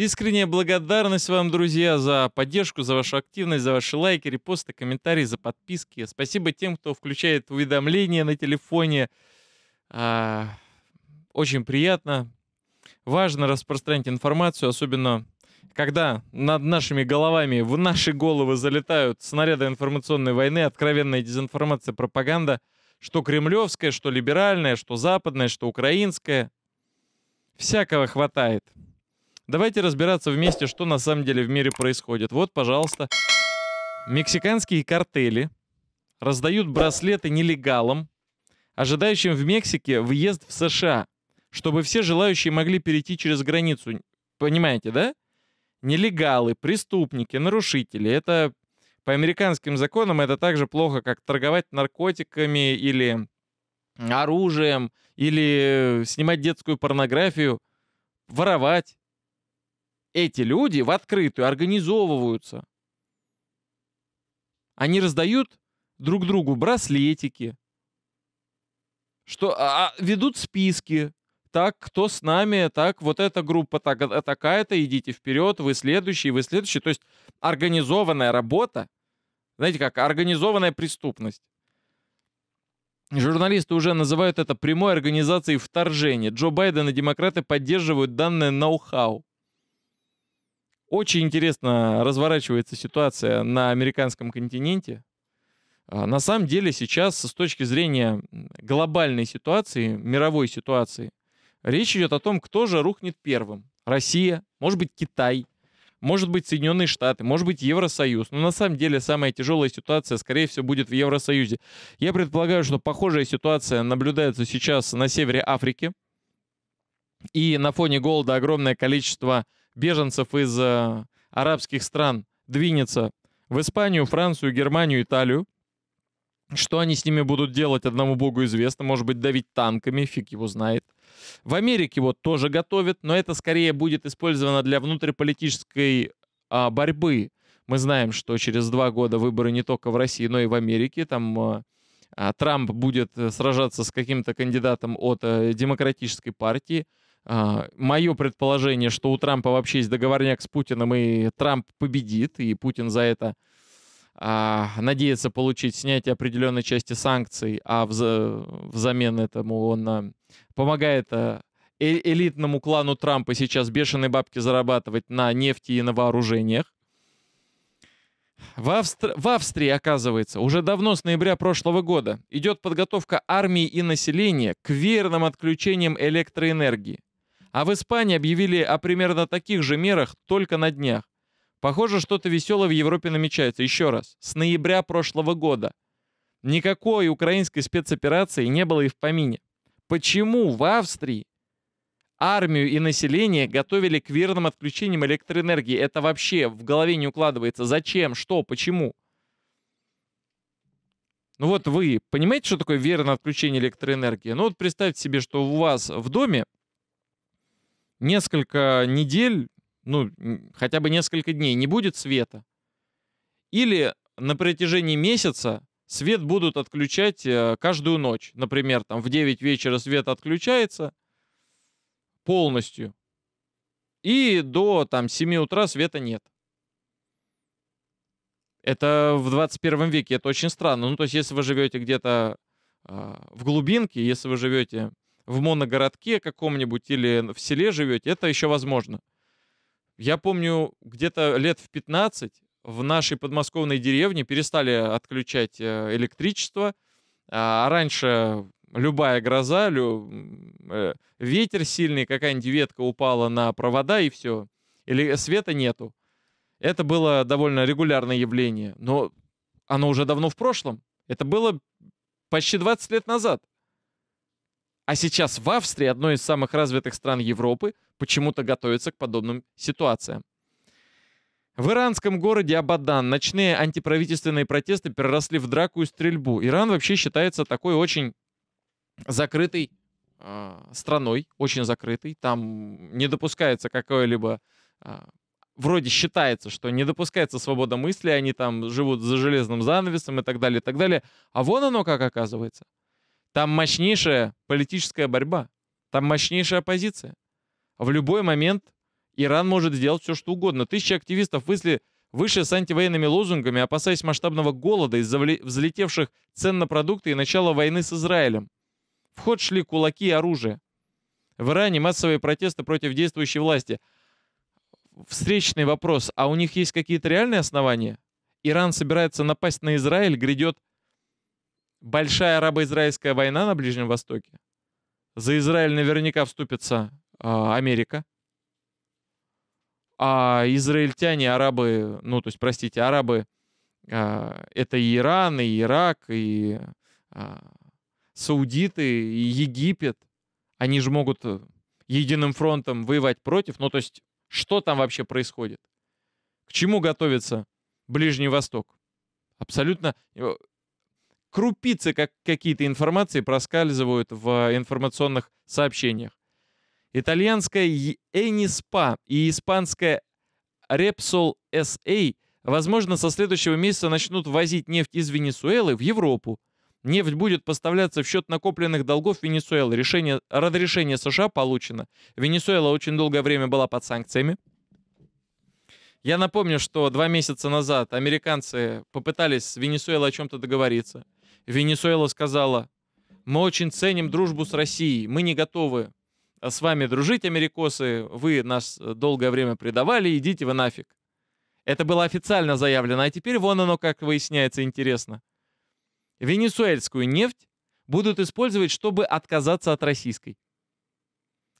Искренняя благодарность вам, друзья, за поддержку, за вашу активность, за ваши лайки, репосты, комментарии, за подписки. Спасибо тем, кто включает уведомления на телефоне. А, очень приятно. Важно распространять информацию, особенно когда над нашими головами, в наши головы залетают снаряды информационной войны, откровенная дезинформация, пропаганда, что кремлевская, что либеральная, что западная, что украинская. Всякого хватает. Давайте разбираться вместе, что на самом деле в мире происходит. Вот, пожалуйста, мексиканские картели раздают браслеты нелегалам, ожидающим в Мексике въезд в США, чтобы все желающие могли перейти через границу. Понимаете, да? Нелегалы, преступники, нарушители. Это по американским законам это так же плохо, как торговать наркотиками или оружием, или э, снимать детскую порнографию, воровать. Эти люди в открытую организовываются. Они раздают друг другу браслетики, что а, а ведут списки. Так, кто с нами, так, вот эта группа так, а такая-то, идите вперед, вы следующий, вы следующий. То есть организованная работа, знаете как, организованная преступность. Журналисты уже называют это прямой организацией вторжения. Джо Байден и демократы поддерживают данное ноу-хау. Очень интересно разворачивается ситуация на американском континенте. А, на самом деле сейчас с точки зрения глобальной ситуации, мировой ситуации, речь идет о том, кто же рухнет первым. Россия, может быть Китай, может быть Соединенные Штаты, может быть Евросоюз. Но на самом деле самая тяжелая ситуация, скорее всего, будет в Евросоюзе. Я предполагаю, что похожая ситуация наблюдается сейчас на севере Африки. И на фоне голода огромное количество беженцев из э, арабских стран двинется в Испанию, Францию, Германию, Италию. Что они с ними будут делать, одному богу известно. Может быть, давить танками, фиг его знает. В Америке вот тоже готовят, но это скорее будет использовано для внутриполитической а, борьбы. Мы знаем, что через два года выборы не только в России, но и в Америке. Там э, а, Трамп будет э, сражаться с каким-то кандидатом от а, демократической партии. А, Мое предположение, что у Трампа вообще есть договорняк с Путиным, и Трамп победит, и Путин за это а, надеется получить снятие определенной части санкций, а вза взамен этому он а, помогает а, э, элитному клану Трампа сейчас бешеные бабки зарабатывать на нефти и на вооружениях. В, Австр... в Австрии, оказывается, уже давно, с ноября прошлого года, идет подготовка армии и населения к верным отключениям электроэнергии. А в Испании объявили о примерно таких же мерах только на днях. Похоже, что-то веселое в Европе намечается. Еще раз, с ноября прошлого года. Никакой украинской спецоперации не было и в помине. Почему в Австрии армию и население готовили к верным отключениям электроэнергии? Это вообще в голове не укладывается. Зачем? Что? Почему? Ну вот вы понимаете, что такое верное отключение электроэнергии? Ну вот представьте себе, что у вас в доме несколько недель, ну, хотя бы несколько дней не будет света. Или на протяжении месяца свет будут отключать э, каждую ночь. Например, там в 9 вечера свет отключается полностью. И до там 7 утра света нет. Это в 21 веке, это очень странно. Ну, то есть, если вы живете где-то э, в глубинке, если вы живете в моногородке каком-нибудь или в селе живете, это еще возможно. Я помню, где-то лет в 15 в нашей подмосковной деревне перестали отключать э, электричество. А раньше любая гроза, лю... Э, ветер сильный, какая-нибудь ветка упала на провода и все. Или света нету. Это было довольно регулярное явление, но оно уже давно в прошлом. Это было почти 20 лет назад. А сейчас в Австрии, одной из самых развитых стран Европы, почему-то готовится к подобным ситуациям. В иранском городе Абадан ночные антиправительственные протесты переросли в драку и стрельбу. Иран вообще считается такой очень закрытой э, страной, очень закрытой. Там не допускается какое-либо... Э, вроде считается, что не допускается свобода мысли, они там живут за железным занавесом и так далее, и так далее. А вон оно как оказывается – там мощнейшая политическая борьба. Там мощнейшая оппозиция. В любой момент Иран может сделать все, что угодно. Тысячи активистов вышли выше с антивоенными лозунгами, опасаясь масштабного голода из-за взлетевших цен на продукты и начала войны с Израилем. В ход шли кулаки и оружие. В Иране массовые протесты против действующей власти. Встречный вопрос, а у них есть какие-то реальные основания? Иран собирается напасть на Израиль, грядет большая арабо-израильская война на Ближнем Востоке. За Израиль наверняка вступится э, Америка. А израильтяне, арабы, ну, то есть, простите, арабы, э, это и Иран, и Ирак, и э, Саудиты, и Египет. Они же могут э, единым фронтом воевать против. Ну, то есть, что там вообще происходит? К чему готовится Ближний Восток? Абсолютно э, крупицы как какие-то информации проскальзывают в э, информационных сообщениях. Итальянская Ениспа и испанская Repsol SA, возможно, со следующего месяца начнут возить нефть из Венесуэлы в Европу. Нефть будет поставляться в счет накопленных долгов Венесуэлы. Решение, разрешение США получено. Венесуэла очень долгое время была под санкциями. Я напомню, что два месяца назад американцы попытались с Венесуэлой о чем-то договориться. Венесуэла сказала, мы очень ценим дружбу с Россией, мы не готовы э, с вами дружить, америкосы, вы нас э, долгое время предавали, идите вы нафиг. Это было официально заявлено, а теперь вон оно, как выясняется, интересно. Венесуэльскую нефть будут использовать, чтобы отказаться от российской.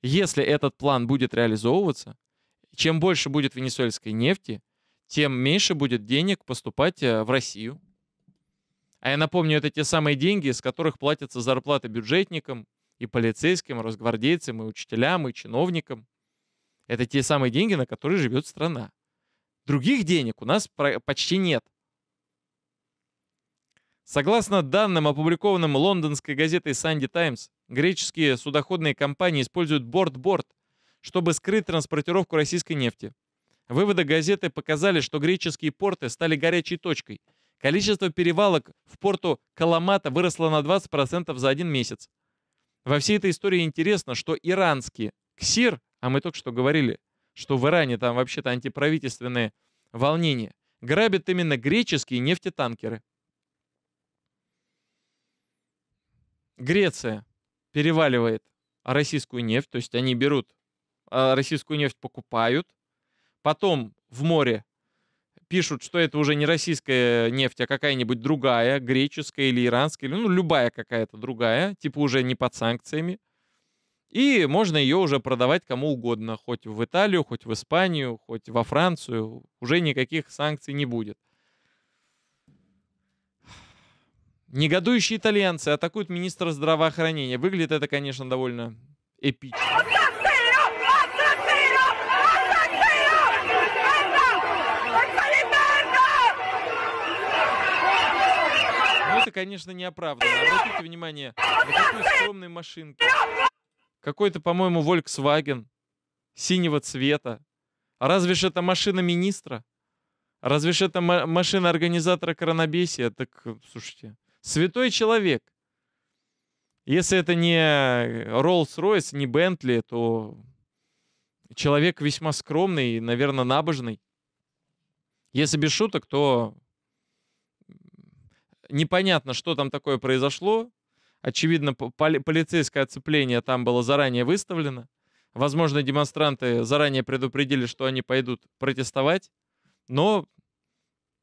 Если этот план будет реализовываться, чем больше будет венесуэльской нефти, тем меньше будет денег поступать э, в Россию. А я напомню, это те самые деньги, из которых платятся зарплаты бюджетникам и полицейским, и росгвардейцам, и учителям, и чиновникам. Это те самые деньги, на которые живет страна. Других денег у нас почти нет. Согласно данным, опубликованным лондонской газетой Sunday Times, греческие судоходные компании используют борт-борт, чтобы скрыть транспортировку российской нефти. Выводы газеты показали, что греческие порты стали горячей точкой – Количество перевалок в порту Каламата выросло на 20% за один месяц. Во всей этой истории интересно, что иранский КСИР, а мы только что говорили, что в Иране там вообще-то антиправительственные волнения, грабят именно греческие нефтетанкеры. Греция переваливает российскую нефть, то есть они берут а, российскую нефть, покупают, потом в море пишут, что это уже не российская нефть, а какая-нибудь другая, греческая или иранская, или ну, любая какая-то другая, типа уже не под санкциями. И можно ее уже продавать кому угодно, хоть в Италию, хоть в Испанию, хоть во Францию. Уже никаких санкций не будет. Негодующие итальянцы атакуют министра здравоохранения. Выглядит это, конечно, довольно эпично. конечно, не неоправданно. Обратите внимание на такой скромной машинке. Какой-то, по-моему, Volkswagen синего цвета. А разве ж это машина министра? разве ж это машина организатора коронабесия? Так, слушайте, святой человек. Если это не Rolls-Royce, не Bentley, то человек весьма скромный и, наверное, набожный. Если без шуток, то непонятно, что там такое произошло. Очевидно, полицейское оцепление там было заранее выставлено. Возможно, демонстранты заранее предупредили, что они пойдут протестовать. Но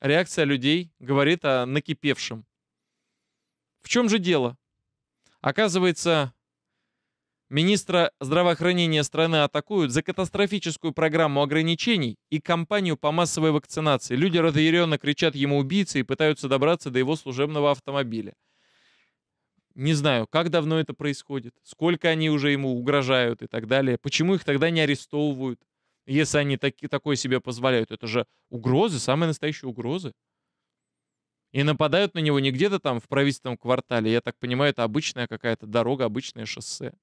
реакция людей говорит о накипевшем. В чем же дело? Оказывается, Министра здравоохранения страны атакуют за катастрофическую программу ограничений и кампанию по массовой вакцинации. Люди разъяренно кричат ему убийцы и пытаются добраться до его служебного автомобиля. Не знаю, как давно это происходит, сколько они уже ему угрожают и так далее. Почему их тогда не арестовывают, если они таки, такое себе позволяют? Это же угрозы, самые настоящие угрозы. И нападают на него не где-то там в правительственном квартале. Я так понимаю, это обычная какая-то дорога, обычное шоссе.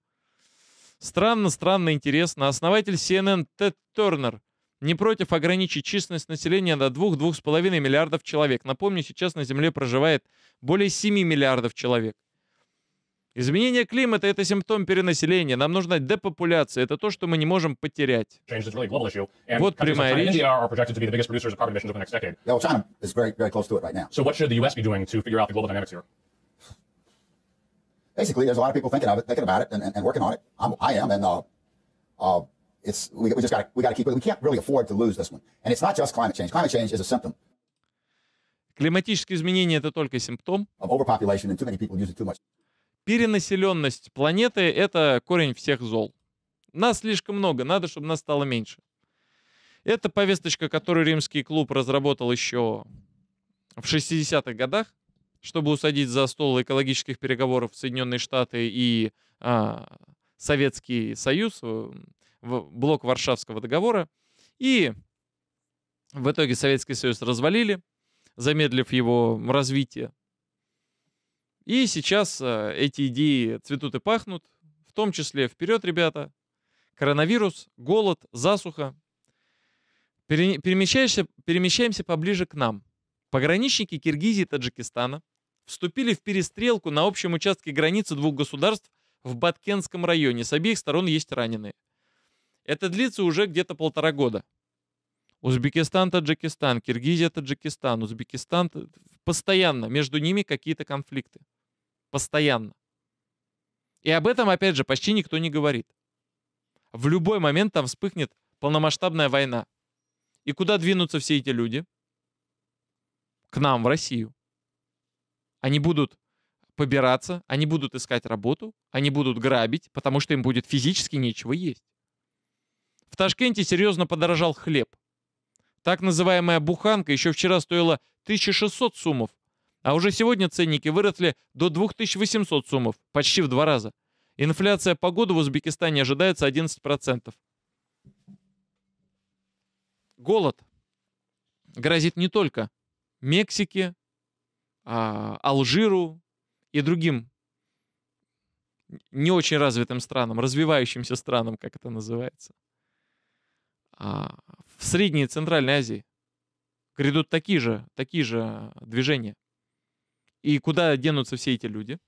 Странно, странно, интересно. Основатель CNN Тед Тернер не против ограничить численность населения до 2-2,5 миллиардов человек. Напомню, сейчас на Земле проживает более 7 миллиардов человек. Изменение климата – это симптом перенаселения. Нам нужна депопуляция. Это то, что мы не можем потерять. Вот прямая речь basically, there's a lot of people thinking of it, thinking about it, and, and, and working on it. I'm, I am, and uh, uh, it's we, we just got we got to keep. We can't really afford to lose this one. And it's not just climate change. Climate change is a symptom. Климатические изменения это только симптом. Of overpopulation and too many people using too much. Перенаселенность планеты это корень всех зол. Нас слишком много, надо, чтобы нас стало меньше. Это повесточка, которую Римский клуб разработал еще в 60-х годах чтобы усадить за стол экологических переговоров Соединенные Штаты и а, Советский Союз, э, блок Варшавского договора. И в итоге Советский Союз развалили, замедлив его развитие. И сейчас э, эти идеи цветут и пахнут, в том числе вперед, ребята. Коронавирус, голод, засуха. Перемещаемся, перемещаемся поближе к нам. Пограничники Киргизии и Таджикистана вступили в перестрелку на общем участке границы двух государств в Баткенском районе. С обеих сторон есть раненые. Это длится уже где-то полтора года. Узбекистан, Таджикистан, Киргизия, Таджикистан, Узбекистан. Э, постоянно между ними какие-то конфликты. Постоянно. И об этом, опять же, почти никто не говорит. В любой момент там вспыхнет полномасштабная война. И куда двинутся все эти люди? К нам, в Россию. Они будут побираться, они будут искать работу, они будут грабить, потому что им будет физически нечего есть. В Ташкенте серьезно подорожал хлеб. Так называемая буханка еще вчера стоила 1600 сумов, а уже сегодня ценники выросли до 2800 сумов, почти в два раза. Инфляция по году в Узбекистане ожидается 11%. Голод грозит не только Мексике, а, Алжиру и другим не очень развитым странам, развивающимся странам, как это называется, а, в Средней и Центральной Азии грядут такие же, такие же движения. И куда денутся все эти люди?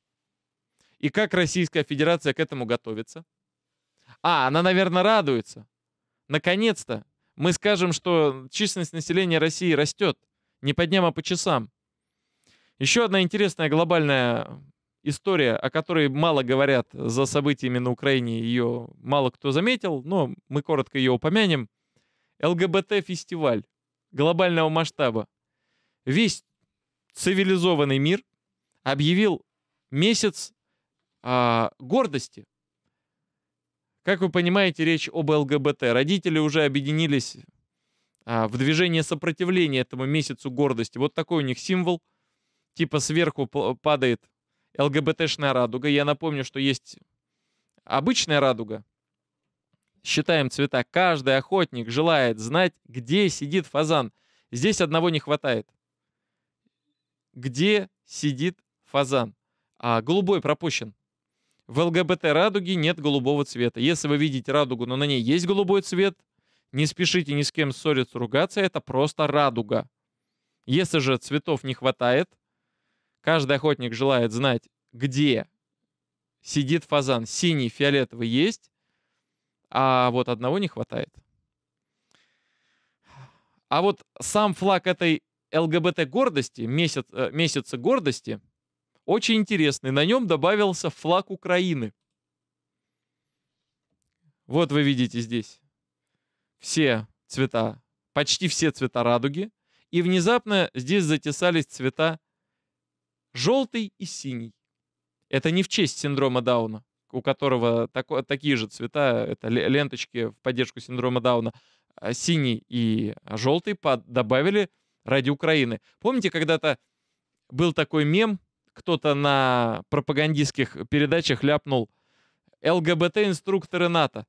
И как Российская Федерация к этому готовится? А, она, наверное, радуется. Наконец-то мы скажем, что численность населения России растет. Не по дням, а по часам. Еще одна интересная глобальная история, о которой мало говорят за событиями на Украине, ее мало кто заметил, но мы коротко ее упомянем. ЛГБТ-фестиваль глобального масштаба. Весь цивилизованный мир объявил месяц а, гордости. Как вы понимаете, речь об ЛГБТ. Родители уже объединились а, в движение сопротивления этому месяцу гордости. Вот такой у них символ – типа сверху падает ЛГБТшная радуга. Я напомню, что есть обычная радуга. Считаем цвета. Каждый охотник желает знать, где сидит фазан. Здесь одного не хватает. Где сидит фазан? А голубой пропущен. В ЛГБТ радуги нет голубого цвета. Если вы видите радугу, но на ней есть голубой цвет, не спешите ни с кем ссориться, ругаться. Это просто радуга. Если же цветов не хватает, Каждый охотник желает знать, где сидит фазан. Синий, фиолетовый есть, а вот одного не хватает. А вот сам флаг этой ЛГБТ-гордости, месяц, э, месяца гордости, очень интересный. На нем добавился флаг Украины. Вот вы видите здесь все цвета, почти все цвета радуги. И внезапно здесь затесались цвета Желтый и синий. Это не в честь синдрома Дауна, у которого тако, такие же цвета, это ленточки в поддержку синдрома Дауна, а, синий и а, желтый под, добавили ради Украины. Помните, когда-то был такой мем, кто-то на пропагандистских передачах ляпнул ЛГБТ-инструкторы НАТО.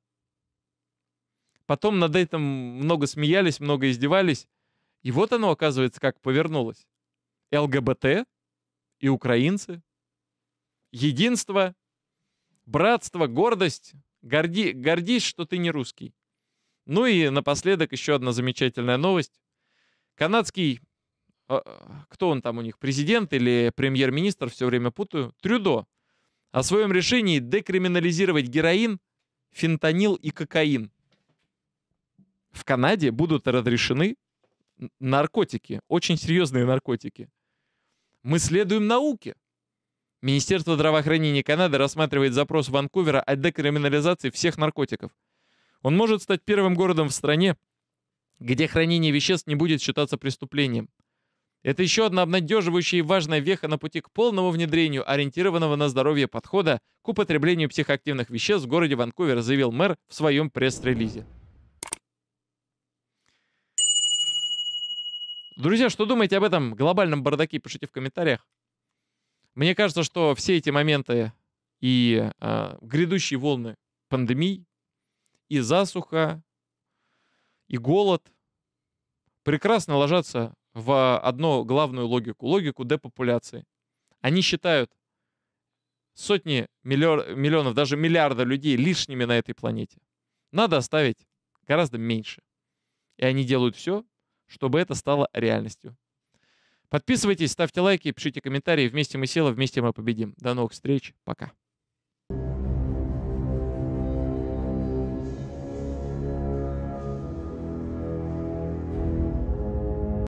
Потом над этим много смеялись, много издевались. И вот оно, оказывается, как повернулось. ЛГБТ и украинцы. Единство, братство, гордость. Горди, гордись, что ты не русский. Ну и напоследок еще одна замечательная новость. Канадский, а, кто он там у них, президент или премьер-министр, все время путаю, Трюдо, о своем решении декриминализировать героин, фентанил и кокаин. В Канаде будут разрешены наркотики, очень серьезные наркотики. Мы следуем науке. Министерство здравоохранения Канады рассматривает запрос Ванкувера о декриминализации всех наркотиков. Он может стать первым городом в стране, где хранение веществ не будет считаться преступлением. Это еще одна обнадеживающая и важная веха на пути к полному внедрению ориентированного на здоровье подхода к употреблению психоактивных веществ в городе Ванкувер, заявил мэр в своем пресс-релизе. Друзья, что думаете об этом глобальном бардаке? Пишите в комментариях. Мне кажется, что все эти моменты и э, грядущие волны пандемий, и засуха, и голод прекрасно ложатся в одну главную логику, логику депопуляции. Они считают сотни миллион, миллионов, даже миллиарда людей лишними на этой планете. Надо оставить гораздо меньше. И они делают все, чтобы это стало реальностью. Подписывайтесь, ставьте лайки, пишите комментарии. Вместе мы сила, вместе мы победим. До новых встреч. Пока.